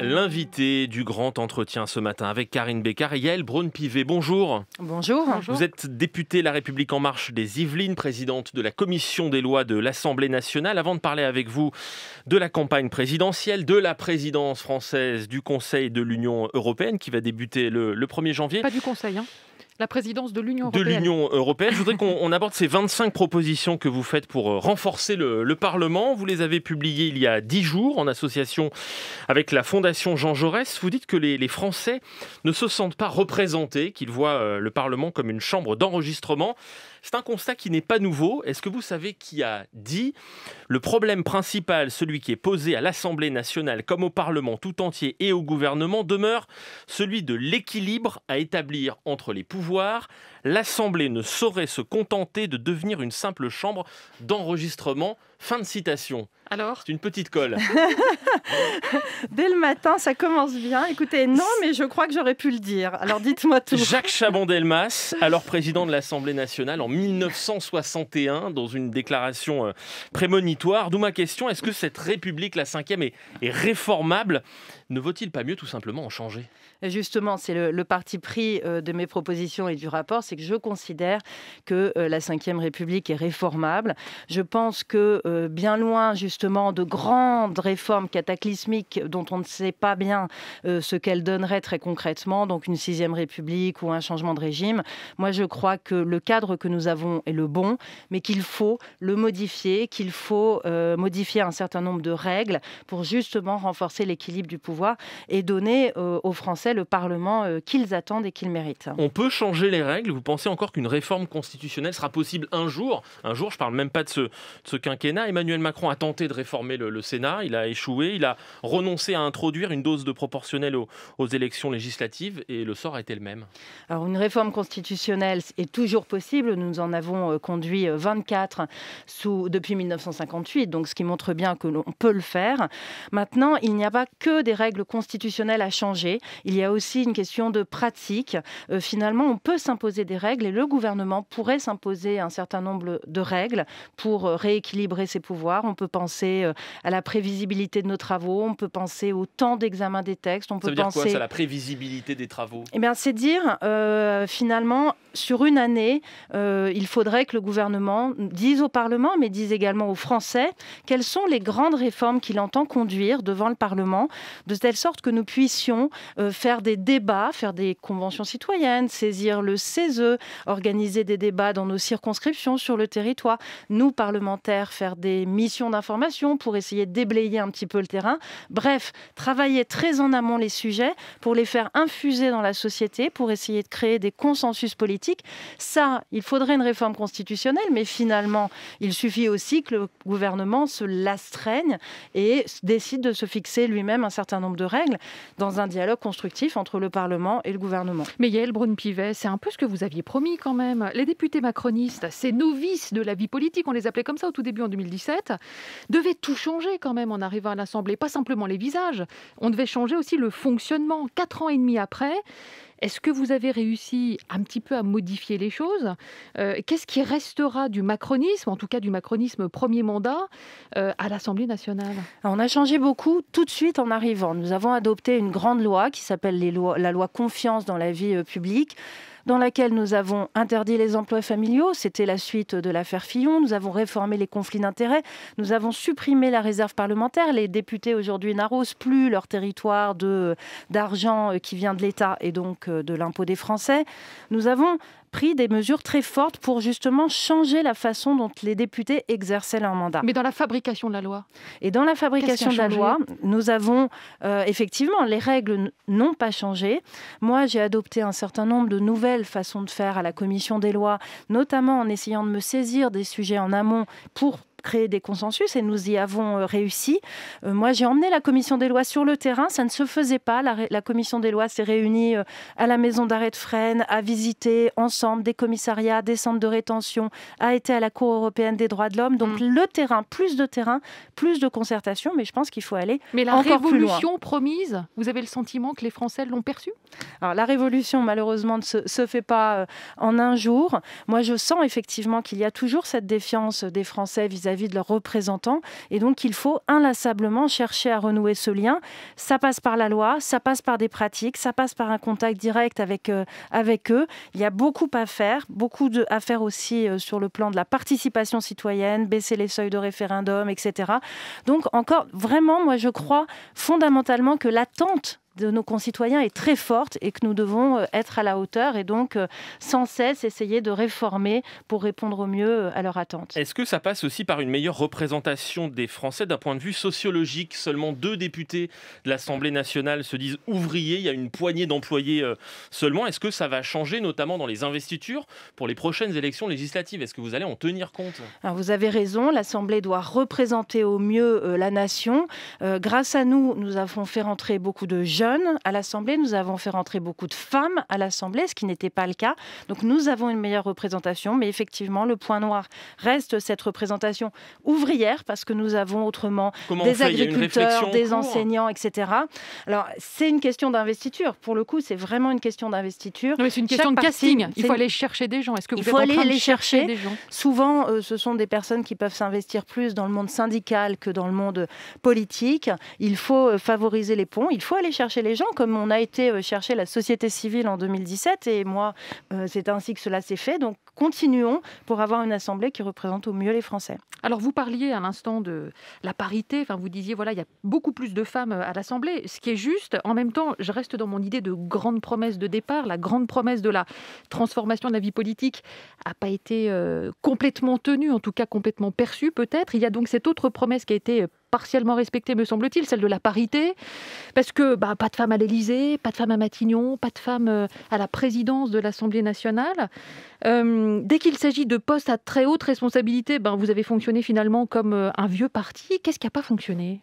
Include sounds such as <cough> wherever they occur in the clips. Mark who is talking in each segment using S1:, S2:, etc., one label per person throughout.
S1: L'invité du grand entretien ce matin avec Karine Bécard Braun-Pivet. Bonjour.
S2: Bonjour. Vous
S1: êtes députée La République En Marche des Yvelines, présidente de la commission des lois de l'Assemblée nationale. Avant de parler avec vous de la campagne présidentielle, de la présidence française du Conseil de l'Union européenne qui va débuter le, le 1er janvier. Pas du
S3: Conseil, hein la présidence de l'Union européenne. De
S1: l'Union européenne. Je voudrais qu'on aborde ces 25 propositions que vous faites pour euh, renforcer le, Parlement. Vous les avez publiées il y a 10 jours en association avec la Fondation Jean Jaurès. Vous dites que les Français ne se sentent pas représentés, qu'ils voient euh, le Parlement comme une chambre d'enregistrement. C'est un constat qui n'est pas nouveau. Est-ce que vous savez qui a dit le problème principal, celui qui est posé à l'Assemblée nationale comme au Parlement tout entier et au gouvernement, demeure celui de l'équilibre à établir entre les pouvoirs l'Assemblée ne saurait se contenter de devenir une simple chambre d'enregistrement. Fin de citation. C'est une petite colle.
S2: <laughs> Dès le matin, ça commence bien. Écoutez, non, mais je crois que j'aurais pu le dire. Alors dites-moi tout. Jacques
S1: chaban delmas alors président de l'Assemblée nationale en 1961, dans une déclaration euh, prémonitoire. D'où ma question est-ce que cette République, la cinquième, est, est réformable Ne vaut-il pas mieux tout simplement en changer
S2: Justement, c'est le, parti pris euh, de mes propositions et du rapport, c'est que je considère que euh, la Ve République est réformable. Je pense que bien loin, justement, justement de grandes réformes cataclysmiques dont on ne sait pas bien euh, ce qu'elles donneraient très concrètement, donc une sixième république ou un changement de régime. Moi, je crois que le cadre que nous avons est le bon, mais qu'il faut le modifier, qu'il faut euh, modifier un certain nombre de règles pour justement renforcer l'équilibre du pouvoir et donner euh, aux Français le Parlement qu'ils attendent et qu'ils méritent.
S1: On peut changer les règles. Vous pensez encore qu'une réforme constitutionnelle sera possible un jour Un jour, je parle même pas de ce, de ce quinquennat. Emmanuel Macron a tenté de réformer le, Sénat, il a échoué, il a renoncé à introduire une dose de proportionnel aux, élections législatives et le sort a été le même.
S2: Alors une réforme constitutionnelle est toujours possible, nous en avons euh, conduit 24 euh, sous, depuis 1958, donc ce qui montre bien que l'on peut le faire. Maintenant, il n'y a pas que des règles constitutionnelles à changer, il y a aussi une question de pratique. Euh, finalement, on peut s'imposer des règles et le gouvernement pourrait s'imposer un certain nombre de règles pour rééquilibrer ses pouvoirs. On peut penser euh, à la prévisibilité de nos travaux, on peut penser au temps d'examen des textes, on peut ça veut penser... dire quoi, ça, la
S1: prévisibilité des travaux
S2: Eh bien, c'est dire, euh, finalement, sur une année, euh, il faudrait que le gouvernement dise au Parlement, mais dise également aux Français, quelles sont les grandes réformes qu'il entend conduire devant le Parlement, de telle sorte que nous puissions faire des débats, faire des conventions citoyennes, saisir le CESE, organiser des débats dans nos circonscriptions sur le territoire, nous, parlementaires, faire des missions d'information pour essayer de déblayer un petit peu le terrain. Bref, travailler très en amont les sujets pour les faire infuser dans la société, pour essayer de créer des consensus politiques. Ça, il faudrait une réforme constitutionnelle, mais finalement, il suffit aussi que le gouvernement se l'astreigne et décide de se fixer lui-même un certain nombre de règles dans un dialogue constructif entre le Parlement et le gouvernement. Mais Yael
S3: Brune pivet c'est un peu ce que vous aviez promis quand même. Les députés macronistes, ces novices de la vie politique, on les appelait comme ça au tout début en 2017, devait tout changer quand même en arrivant à l'Assemblée, pas simplement les visages, on devait changer aussi le fonctionnement. Quatre ans et demi après, est-ce que vous avez réussi un petit peu à modifier les choses euh, Qu'est-ce qui restera du macronisme, en tout cas du macronisme premier mandat, euh, à l'Assemblée nationale
S2: On a changé beaucoup tout de suite en arrivant. Nous avons adopté une grande loi qui s'appelle la loi Confiance dans la vie euh, publique dans laquelle nous avons interdit les emplois familiaux, c'était la suite de l'affaire Fillon, nous avons réformé les conflits d'intérêts, nous avons supprimé la réserve parlementaire, les députés aujourd'hui n'arrosent plus leur territoire d'argent euh, qui vient de l'État et donc euh, de l'impôt des Français. Nous avons pris des mesures très fortes pour justement changer la façon dont les députés exerçaient leur mandat. Mais dans la fabrication de la loi Et dans la fabrication de la loi, nous avons euh, effectivement, les règles n'ont pas changé. Moi, j'ai adopté un certain nombre de nouvelles façon de faire à la commission des lois, notamment en essayant de me saisir des sujets en amont pour créer des consensus et nous y avons euh, réussi. Euh, moi, j'ai emmené la commission des lois sur le terrain. Ça ne se faisait pas. La, commission des lois s'est réunie euh, à la maison d'arrêt de Fresnes, a visité ensemble des commissariats, des centres de rétention, a été à la Cour européenne des droits de l'homme. Donc mm. le terrain, plus de terrain, plus de concertation. Mais je pense qu'il faut aller mais la encore plus loin.
S3: promise, vous avez
S2: le sentiment que les Français l'ont perçue Alors la révolution, malheureusement, ne se, se fait pas en un jour. Moi, je sens effectivement qu'il y a toujours cette défiance des Français vis-à-vis vis de leurs représentants. Et donc, il faut inlassablement chercher à renouer ce lien. Ça passe par la loi, ça passe par des pratiques, ça passe par un contact direct avec, euh, avec eux. Il y a beaucoup à faire, beaucoup de, à faire aussi euh, sur le plan de la participation citoyenne, baisser les seuils de référendum, etc. Donc, encore, vraiment, moi, je crois fondamentalement que l'attente de nos concitoyens est très forte et que nous devons euh, être à la hauteur et donc euh, sans cesse essayer de réformer pour répondre au mieux euh, à leurs attentes.
S1: Est-ce que ça passe aussi par une meilleure représentation des Français d'un point de vue sociologique Seulement deux députés de l'Assemblée nationale se disent ouvriers, il y a une poignée d'employés seulement. Est-ce que ça va changer notamment dans les investitures pour les prochaines élections législatives Est-ce que vous allez en tenir compte
S2: Vous avez raison, l'Assemblée doit représenter au mieux la nation. grâce à nous, nous avons fait rentrer beaucoup de jeunes à l'Assemblée, nous avons fait rentrer beaucoup de femmes à l'Assemblée, ce qui n'était pas le cas. Donc nous avons une meilleure représentation, mais effectivement, le point noir reste cette représentation ouvrière, parce que nous avons autrement des agriculteurs, des enseignants, etc. Alors c'est une question d'investiture. Pour le coup, c'est vraiment une question d'investiture. c'est une question de casting. Il faut aller chercher des gens. Est-ce que vous Il faut êtes aller en train les chercher. des gens Souvent, euh, ce sont des personnes qui peuvent s'investir plus dans le monde syndical que dans le monde politique. Il faut euh, favoriser les ponts. Il faut aller chercher chercher les gens, comme on a été euh, chercher la société civile en 2017. Et moi, euh, c'est ainsi que cela s'est fait. Donc continuons pour avoir une assemblée
S3: qui représente au mieux les Français. Alors vous parliez à l'instant de la parité. Enfin, vous disiez voilà, il y a beaucoup plus de femmes euh, à l'assemblée, ce qui est juste. En même temps, je reste dans mon idée de grande promesse de départ, la grande promesse de la transformation de la vie politique a pas été complètement tenue, en tout cas complètement perçue peut-être. Il y a donc cette autre promesse qui a été partiellement respectée, me semble-t-il, celle de la parité, parce que bah, pas de femmes à l'Élysée, pas de femmes à Matignon, pas de femmes euh, à la présidence de l'Assemblée nationale. Euh, dès qu'il s'agit de postes à très haute responsabilité, ben, vous avez fonctionné finalement comme euh, un vieux parti. Qu'est-ce qui n'a pas fonctionné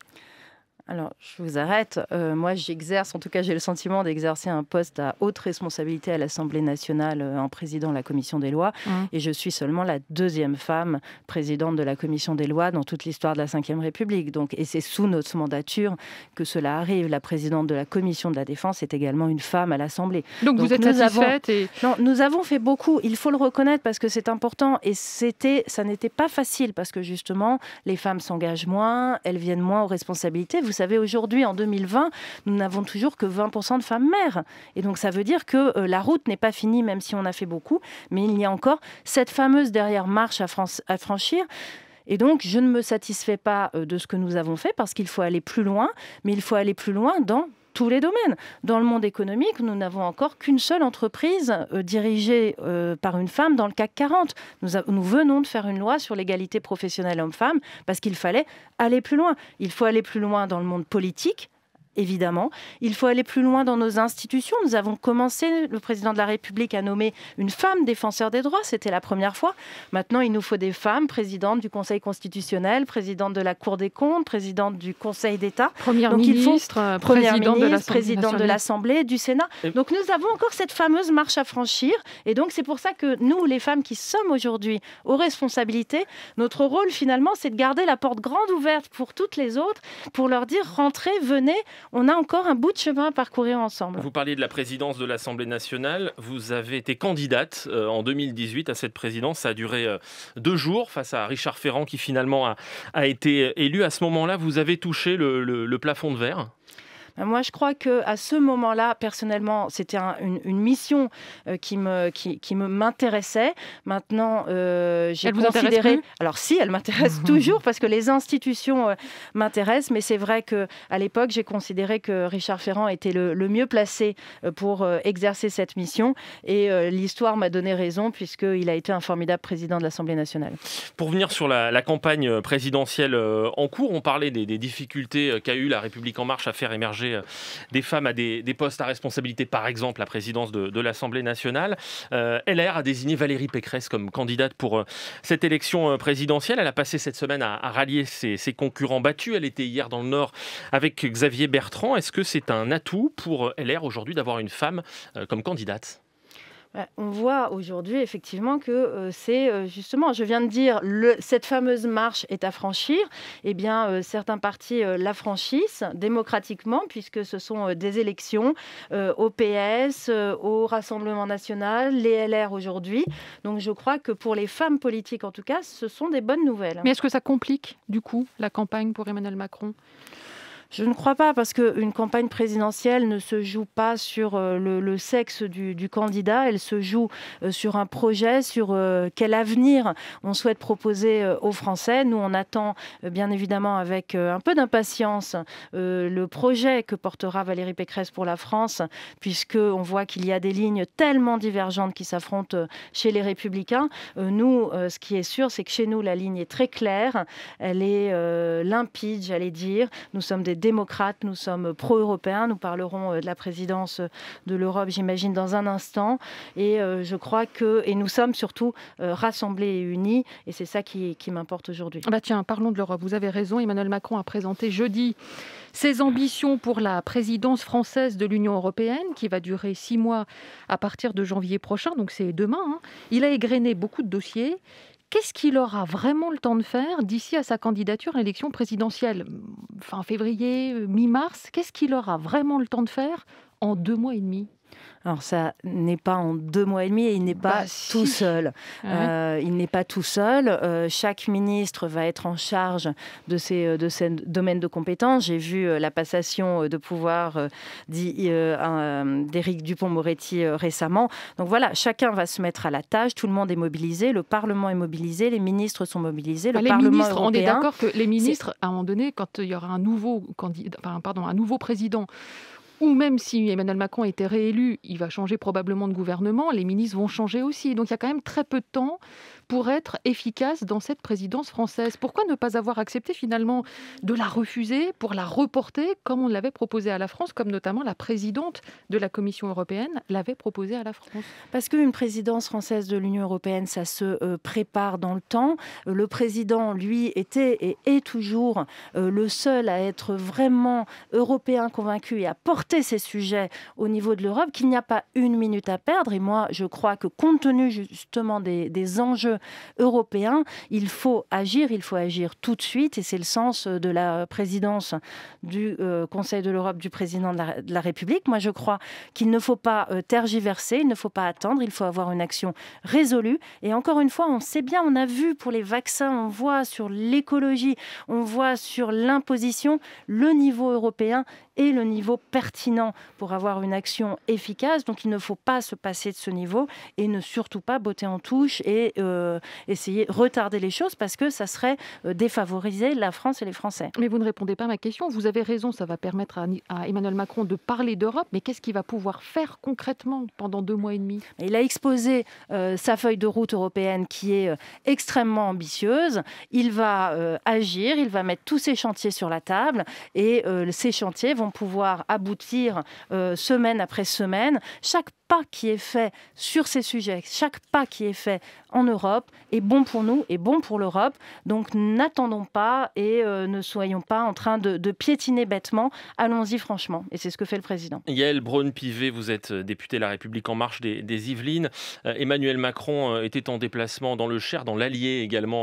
S2: alors, je vous arrête. Euh, moi, j'exerce, en tout cas, j'ai le sentiment d'exercer un poste à haute responsabilité à l'Assemblée nationale euh, en président de la commission des lois. Mmh. Et je suis seulement la deuxième femme présidente de la commission des lois dans toute l'histoire de la Ve République. Donc, et c'est sous notre mandature que cela arrive. La présidente de la commission de la défense est également une femme à l'Assemblée. Donc, vous êtes satisfaite Non, nous avons fait beaucoup. Il faut le reconnaître parce que c'est important. Et c'était, ça n'était pas facile parce que justement, les femmes s'engagent moins, elles viennent moins aux responsabilités. Vous vous savez, aujourd'hui, en 2020, nous n'avons toujours que 20% de femmes mères. Et donc, ça veut dire que euh, la route n'est pas finie, même si on a fait beaucoup. Mais il y a encore cette fameuse derrière marche à franchir. Et donc, je ne me satisfais pas euh, de ce que nous avons fait parce qu'il faut aller plus loin, mais il faut aller plus loin dans tous les domaines. Dans le monde économique, nous n'avons encore qu'une seule entreprise euh, dirigée euh, par une femme dans le CAC 40. nous venons de faire une loi sur l'égalité professionnelle homme-femme parce qu'il fallait aller plus loin. Il faut aller plus loin dans le monde politique évidemment. Il faut aller plus loin dans nos institutions. Nous avons commencé, le président de la République a nommé une femme défenseur des droits, c'était la première fois. Maintenant, il nous faut des femmes, présidente du Conseil constitutionnel, présidente de la Cour des comptes, présidente du Conseil d'État. Première ministre, euh, présidente de l'Assemblée, du Sénat. Donc nous avons encore cette fameuse marche à franchir. Et donc c'est pour ça que nous, les femmes qui sommes aujourd'hui aux responsabilités, notre rôle finalement, c'est de garder la porte grande ouverte pour toutes les autres, pour leur dire rentrez, venez, on a encore un bout de chemin à parcourir ensemble. Vous
S1: parliez de la présidence de l'Assemblée nationale. Vous avez été candidate euh, en 2018 à cette présidence. Ça a duré euh, deux jours face à Richard Ferrand qui finalement a, été euh, élu. À ce moment-là, vous avez touché le plafond de verre
S2: euh, moi, je crois que à ce moment-là, personnellement, c'était une, mission euh, qui me m'intéressait. Maintenant, euh, j'ai considéré. Vous alors si, elle m'intéresse <laughs> toujours parce que les institutions m'intéressent, mais c'est vrai que à l'époque, j'ai considéré que Richard Ferrand était le, mieux placé pour exercer cette mission, et l'histoire m'a donné raison puisqu'il a été un formidable président de l'Assemblée nationale.
S1: Pour venir sur la, campagne présidentielle en cours, on parlait des, des difficultés qu'a eu La République en marche à faire émerger euh, des femmes à des, postes à responsabilité, par exemple la présidence de, l'Assemblée nationale. Euh, LR a désigné Valérie Pécresse comme candidate pour euh, cette élection présidentielle. Elle a passé cette semaine à, rallier ses, ses, concurrents battus. Elle était hier dans le Nord avec Xavier Bertrand. Est-ce que c'est un atout pour LR aujourd'hui d'avoir une femme comme candidate
S2: bah, on voit aujourd'hui effectivement que euh, c'est euh, justement, je viens de dire, cette fameuse marche est à franchir. Eh bien, euh, certains partis la franchissent démocratiquement puisque ce sont des élections au PS, au Rassemblement national, les LR aujourd'hui. Donc je crois que pour les femmes politiques en tout cas, ce sont des bonnes nouvelles. Mais est-ce que
S3: ça complique du coup la campagne pour Emmanuel Macron je ne crois pas, parce qu'une campagne présidentielle
S2: ne se joue pas sur euh, le, sexe du, candidat, elle se joue euh, sur un projet, sur euh, quel avenir on souhaite proposer aux Français. Nous, on attend bien évidemment avec un peu d'impatience le projet que portera Valérie Pécresse pour la France, puisqu'on voit qu'il y a des lignes tellement divergentes qui s'affrontent chez les Républicains. Nous, ce qui est sûr, c'est que chez nous, la ligne est très claire, elle est limpide, j'allais dire. Nous sommes des démocrates, nous sommes pro-européens. Nous parlerons euh, de la présidence euh, de l'Europe, j'imagine, dans un instant. Et euh, je crois que,
S3: et nous sommes surtout rassemblés et unis, et c'est ça qui, m'importe aujourd'hui. Ah bah tiens, parlons de l'Europe. Vous avez raison, Emmanuel Macron a présenté jeudi ses ambitions pour la présidence française de l'Union européenne, qui va durer six mois à partir de janvier prochain, donc c'est demain. Hein. Il a égrené beaucoup de dossiers. Qu'est-ce qu'il aura vraiment le temps de faire d'ici à sa candidature à l'élection présidentielle Fin février, euh, mi-mars, qu'est-ce qu'il aura vraiment le temps de faire en deux mois et demi alors ça n'est pas en deux mois et demi et il n'est bah, pas,
S2: tout seul. Euh, il n'est pas tout seul. Euh, chaque ministre va être en charge de ses, euh, de domaines de compétences. J'ai vu la passation de pouvoir d'Éric Dupont-Moretti récemment. Donc voilà, chacun va se mettre à la tâche. Tout le monde est mobilisé. Le Parlement est mobilisé. Les ministres sont mobilisés. Le bah, on est d'accord que les ministres,
S3: à un moment donné, quand il y aura un nouveau candidat, pardon, un nouveau président ou même si Emmanuel Macron était réélu, il va changer probablement de gouvernement, les ministres vont changer aussi. Donc il y a quand même très peu de temps pour être efficace dans cette présidence française. Pourquoi ne pas avoir accepté finalement de la refuser pour la reporter comme on l'avait proposé à la France, comme notamment la présidente de la Commission européenne l'avait proposé à la France Parce qu'une présidence française
S2: de l'Union européenne, ça se euh, prépare dans le temps. Euh, le président, lui, était et est toujours euh, le seul à être vraiment européen convaincu et à porter ces sujets au niveau de l'Europe, qu'il n'y a pas une minute à perdre. Et moi, je crois que compte tenu justement des, enjeux européens, il faut agir, il faut agir tout de suite. Et c'est le sens de la présidence du euh, Conseil de l'Europe du président de la, République. Moi, je crois qu'il ne faut pas euh, tergiverser, il ne faut pas attendre, il faut avoir une action résolue. Et encore une fois, on sait bien, on a vu pour les vaccins, on voit sur l'écologie, on voit sur l'imposition, le niveau européen et le niveau pertinent pour avoir une action efficace. Donc il ne faut pas se passer de ce niveau et ne surtout pas botter en touche et euh, essayer de retarder les choses parce que ça serait euh, défavoriser
S3: la France et les Français. Mais vous ne répondez pas à ma question. Vous avez raison, ça va permettre à, Emmanuel Macron de parler d'Europe, mais qu'est-ce qu'il va pouvoir faire concrètement pendant deux mois et demi Il a exposé euh,
S2: sa feuille de route européenne qui est extrêmement ambitieuse. Il va agir, il va mettre tous ses chantiers sur la table et ces chantiers vont pouvoir aboutir euh, semaine après semaine. Chaque pas qui est fait sur ces sujets, chaque pas qui est fait en Europe est bon pour nous et bon pour l'Europe. Donc n'attendons pas et euh, ne soyons pas en train de, piétiner bêtement. Allons-y franchement. Et c'est ce que fait le président.
S1: Yael Braun-Pivet, vous êtes euh, députée La République En Marche des, Yvelines. Euh, Emmanuel Macron était en déplacement dans le Cher, dans l'Allier également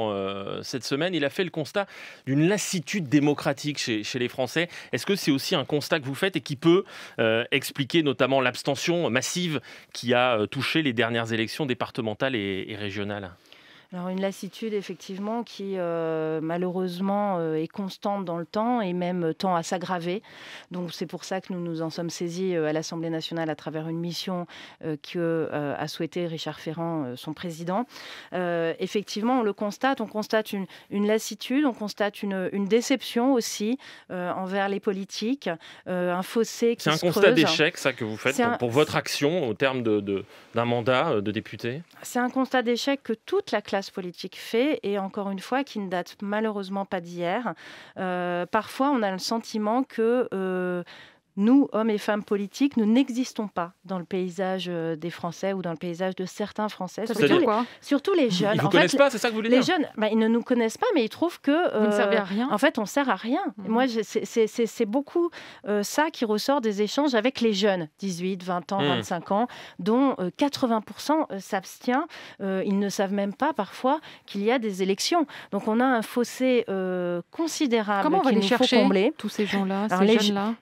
S1: cette semaine. Il a fait le constat d'une lassitude démocratique chez, chez les Français. Est-ce que c'est aussi un constat que vous faites et qui peut expliquer notamment l'abstention massive qui a euh, touché les dernières élections départementales et régionales
S2: alors une lassitude effectivement qui euh, malheureusement euh, est constante dans le temps et même euh, tend à s'aggraver. Donc c'est pour ça que nous nous en sommes saisis à l'Assemblée nationale à travers une mission que a souhaité Richard Ferrand, son président. effectivement, on le constate, on constate une, lassitude, on constate une, déception aussi envers les politiques, un fossé qui C'est un constat d'échec,
S1: ça que vous faites pour, votre action au terme d'un de, d'un mandat de député.
S2: C'est un constat d'échec que toute la classe politique fait, et encore une fois, qui ne date malheureusement pas d'hier. Euh, parfois, on a le sentiment que euh, nous, hommes et femmes politiques, nous n'existons pas dans le paysage euh, des Français ou dans le paysage de certains Français. surtout, les, jeunes. Ils ne connaissent pas, c'est ça que vous voulez les dire Les jeunes, bah, ils ne nous connaissent pas, mais ils trouvent que. vous euh, à rien. En fait, on sert à rien. Mhm. Moi, c'est beaucoup euh, ça qui ressort des échanges avec les jeunes, 18, 20 ans, 25 mhm. ans, dont 80% s'abstient. ils ne savent même pas parfois qu'il y a des élections. Donc, on a un fossé considérable qu'il nous chercher, faut combler. Tous ces gens-là, ces jeunes-là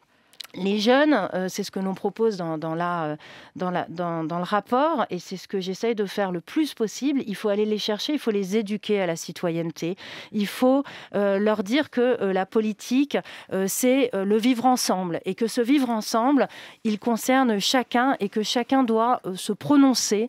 S2: les jeunes, euh, c'est ce que l'on propose dans, euh, la, dans, la, dans, le rapport et c'est ce que j'essaye de faire le plus possible. Il faut aller les chercher, il faut les éduquer à la citoyenneté. Il faut euh, leur dire que la politique, c'est le vivre ensemble et que ce vivre ensemble, il concerne chacun et que chacun doit se prononcer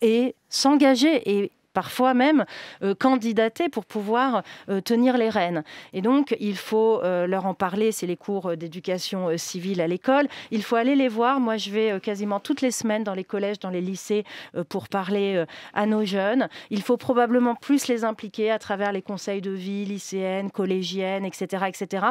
S2: et s'engager et parfois même euh, candidater pour pouvoir euh, tenir les rênes. Et donc, il faut euh, leur en parler, c'est les cours d'éducation civile à l'école. Il faut aller les voir. Moi, je vais quasiment toutes les semaines dans les collèges, dans les lycées, pour parler à nos jeunes. Il faut probablement plus les impliquer à travers les conseils de vie lycéennes, collégiennes, etc., etc.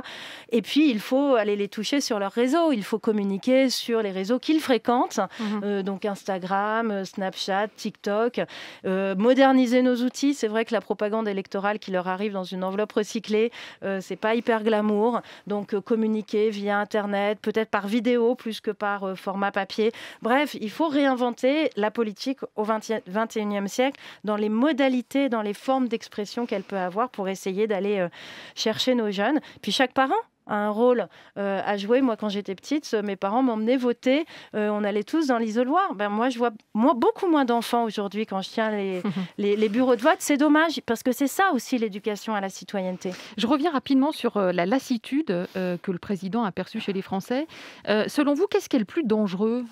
S2: Et puis, il faut aller les toucher sur leur réseau. Il faut communiquer sur les réseaux qu'ils fréquentent, mmh donc Instagram, Snapchat, TikTok, moderne nos outils. C'est vrai que la propagande électorale qui leur arrive dans une enveloppe recyclée, euh, c'est pas hyper glamour. Donc euh, communiquer via Internet, peut-être par vidéo plus que par euh, format papier. Bref, il faut réinventer la politique au xxie 21e siècle dans les modalités, dans les formes d'expression qu'elle peut avoir pour essayer d'aller chercher nos jeunes. Puis chaque parent un rôle euh, à jouer. Moi, quand j'étais petite, euh, mes parents m'emmenaient voter. Euh, on allait tous dans l'isoloir. Ben, moi, je vois beaucoup moins d'enfants aujourd'hui quand je
S3: tiens <laughs> les, bureaux de vote. C'est dommage, parce que c'est ça aussi l'éducation à la citoyenneté. Je reviens rapidement sur la lassitude que le président a perçue chez les Français. selon vous, qu'est-ce qui est le plus dangereux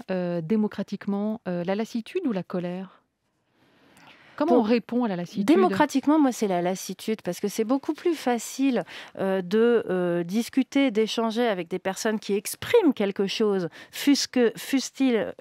S3: démocratiquement La lassitude ou la colère Comment on répond à la lassitude Démocratiquement, moi, c'est la lassitude, parce que c'est beaucoup plus facile
S2: euh, de euh, discuter, d'échanger avec des personnes qui expriment quelque chose, fût-il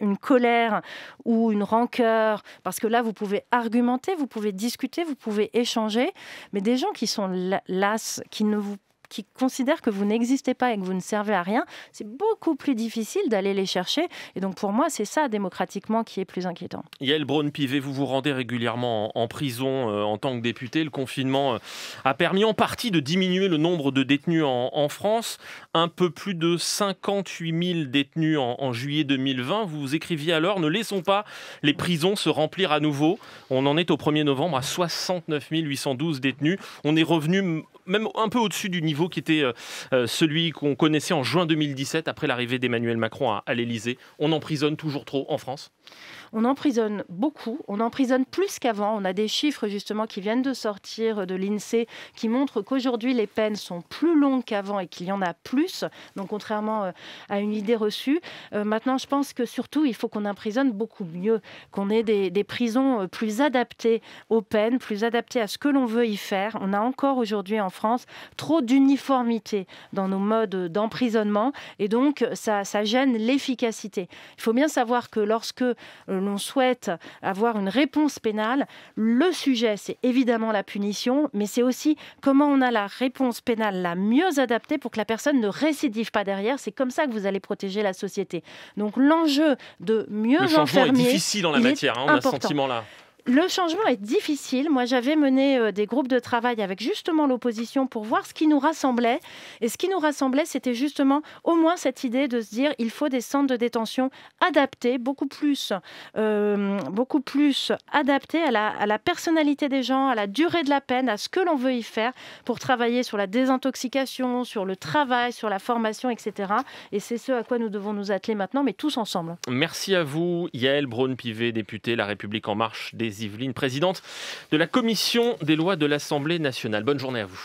S2: une, colère ou une rancœur, parce que là, vous pouvez argumenter, vous pouvez discuter, vous pouvez échanger, mais des gens qui sont las, qui ne vous qui considèrent que vous n'existez pas et que vous ne servez à rien, c'est beaucoup plus difficile d'aller les chercher. Et donc pour moi, c'est ça démocratiquement qui est plus inquiétant.
S1: Yael Braun-Pivet, vous vous rendez régulièrement en, prison euh, en tant que député. Le confinement euh, a permis en partie de diminuer le nombre de détenus en, France. Un peu plus de 58 000 détenus en, en juillet 2020. Vous écriviez alors, ne laissons pas les prisons se remplir à nouveau. On en est au 1er novembre à 69 812 détenus. On est revenu même un peu au-dessus du niveau qui était euh, euh, celui qu'on connaissait en juin 2017 après l'arrivée d'Emmanuel Macron à, l'Elysée. l'Élysée. On emprisonne toujours trop en France
S2: on emprisonne beaucoup, on emprisonne plus qu'avant. On a des chiffres justement qui viennent de sortir euh, de l'INSEE qui montrent qu'aujourd'hui les peines sont plus longues qu'avant et qu'il y en a plus. Donc contrairement euh, à une idée reçue, euh, maintenant je pense que surtout il faut qu'on emprisonne beaucoup mieux, qu'on ait des, prisons plus adaptées aux peines, plus adaptées à ce que l'on veut y faire. On a encore aujourd'hui en France trop d'uniformité dans nos modes d'emprisonnement et donc ça, ça gêne l'efficacité. Il faut bien savoir que lorsque l'on souhaite avoir une réponse pénale, le sujet, c'est évidemment la punition, mais c'est aussi comment on a la réponse pénale la mieux adaptée pour que la personne ne récidive pas derrière. C'est comme ça que vous allez protéger la société. Donc l'enjeu de mieux enfermer... Le est difficile en la matière, hein. on a ce sentiment-là. Le changement est difficile. Moi, j'avais mené euh, des groupes de travail avec justement l'opposition pour voir ce qui nous rassemblait. Et ce qui nous rassemblait, c'était justement au moins cette idée de se dire il faut des centres de détention adaptés, beaucoup plus, euh, beaucoup plus adaptés à la, à la, personnalité des gens, à la durée de la peine, à ce que l'on veut y faire pour travailler sur la désintoxication, sur le travail, sur la formation, etc. Et c'est ce à quoi nous devons nous atteler maintenant, mais tous ensemble.
S1: Merci à vous, Yael Braun-Pivet, députée La République En Marche des Yveline, présidente de la commission des lois de l'Assemblée nationale. Bonne journée à vous.